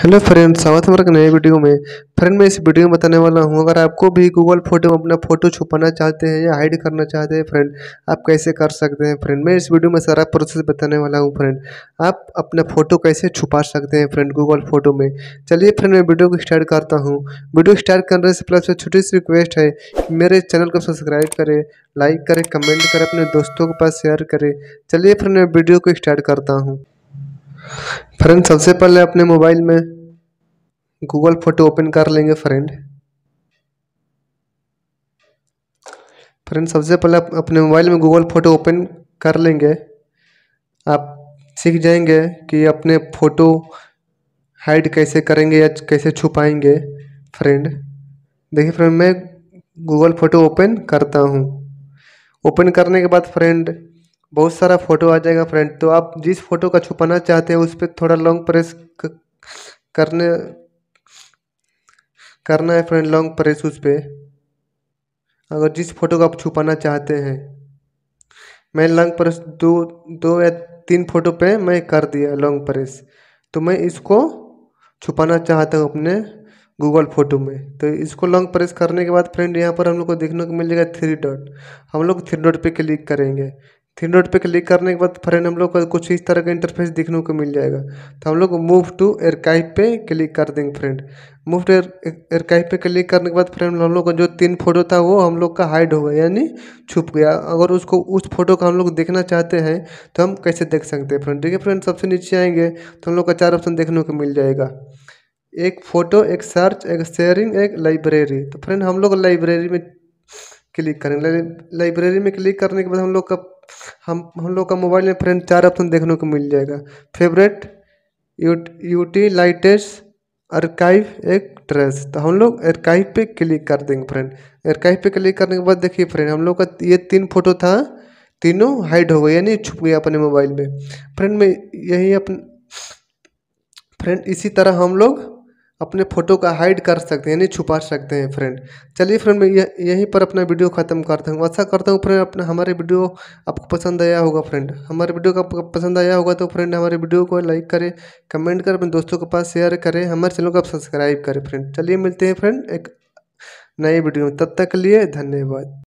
hello friends स्वागत है हमारे नए वीडियो में फ्रेंड मैं इस वीडियो में बताने वाला हूँ अगर आपको भी गूगल फोटो में अपना फोटो छुपाना चाहते हैं या हाइड करना चाहते हैं फ्रेंड आप कैसे कर सकते हैं फ्रेंड मैं इस वीडियो में सारा प्रोसेस बताने वाला हूँ फ्रेंड आप अपना फोटो कैसे छुपा सकते हैं फ्रेंड गूगल फोटो में चलिए फ्रेंड मैं वीडियो को स्टार्ट करता हूँ वीडियो स्टार्ट करने से प्लस छोटी सी रिक्वेस्ट है मेरे चैनल को सब्सक्राइब करें लाइक करें कमेंट करें अपने दोस्तों के पास शेयर करें चलिए फ्रेंड मैं वीडियो को स्टार्ट करता हूँ फ्रेंड सबसे पहले अपने मोबाइल में गूगल फोटो ओपन कर लेंगे फ्रेंड फ्रेंड सबसे पहले अपने मोबाइल में गूगल फोटो ओपन कर लेंगे आप सीख जाएंगे कि अपने फ़ोटो हाइड कैसे करेंगे या कैसे छुपाएंगे फ्रेंड देखिए फ्रेंड मैं गूगल फ़ोटो ओपन करता हूँ ओपन करने के बाद फ्रेंड बहुत सारा फ़ोटो आ जाएगा फ्रेंड तो आप जिस फ़ोटो का छुपाना चाहते हैं उस पर थोड़ा लॉन्ग प्रेस करने करना है फ्रेंड लॉन्ग प्रेस उस पर अगर जिस फ़ोटो को आप छुपाना चाहते हैं मैं लॉन्ग प्रेस दो दो या तीन फ़ोटो पे मैं कर दिया लॉन्ग प्रेस तो मैं इसको छुपाना चाहता हूँ अपने गूगल फोटो में तो इसको लॉन्ग प्रेस करने के बाद फ्रेंड यहाँ पर हम लोग को देखने को मिल जाएगा थ्री डॉट हम लोग थ्री डॉट पे क्लिक करेंगे थ्री डॉट पे क्लिक करने के बाद फ्रेंड हम लोग को कुछ इस तरह का इंटरफेस देखने को मिल जाएगा तो हम लोग मूव टू एयरकाइव पे क्लिक कर देंगे फ्रेंड मूव टू एयरकाइप पे क्लिक करने के बाद फ्रेंड हम लोग का जो तीन फोटो था वो हम लोग का हाइड हो गया यानी छुप गया अगर उसको उस फोटो का हम लोग देखना चाहते हैं तो हम कैसे देख सकते हैं फ्रेंड देखिए फ्रेंड सबसे नीचे आएंगे तो हम लोग का चार ऑप्शन देखने को मिल जाएगा एक फ़ोटो एक सर्च एक शेयरिंग एक लाइब्रेरी तो फ्रेंड हम लोग लाइब्रेरी में क्लिक करेंगे लाइब्रेरी में क्लिक करने के बाद हम लोग का हम हम लोग का मोबाइल में फ्रेंड चार ऑप्शन देखने को मिल जाएगा फेवरेट यूटी लाइटेस्ट अर्काइव एक ट्रेस तो हम लोग अर्काइव पे क्लिक कर देंगे फ्रेंड अर्काइव पे क्लिक करने के बाद देखिए फ्रेंड हम लोग का ये तीन फोटो था तीनों हाइड हो गए यानी छुप गया अपने मोबाइल में फ्रेंड में यही अपन फ्रेंड इसी तरह हम लोग अपने फ़ोटो का हाइड कर सकते हैं यानी छुपा सकते हैं फ्रेंड चलिए फ्रेंड मैं यहीं पर अपना वीडियो ख़त्म करता हूँ ऐसा अच्छा करता हूँ फ्रेंड अपना हमारे वीडियो आपको पसंद आया होगा फ्रेंड हमारे वीडियो का आपको पसंद आया होगा तो फ्रेंड हमारे वीडियो को लाइक करें कमेंट करें अपने दोस्तों के पास शेयर करें हमारे चैनल को आप सब्सक्राइब करें फ्रेंड चलिए मिलते हैं फ्रेंड एक नए वीडियो में तब तक के लिए धन्यवाद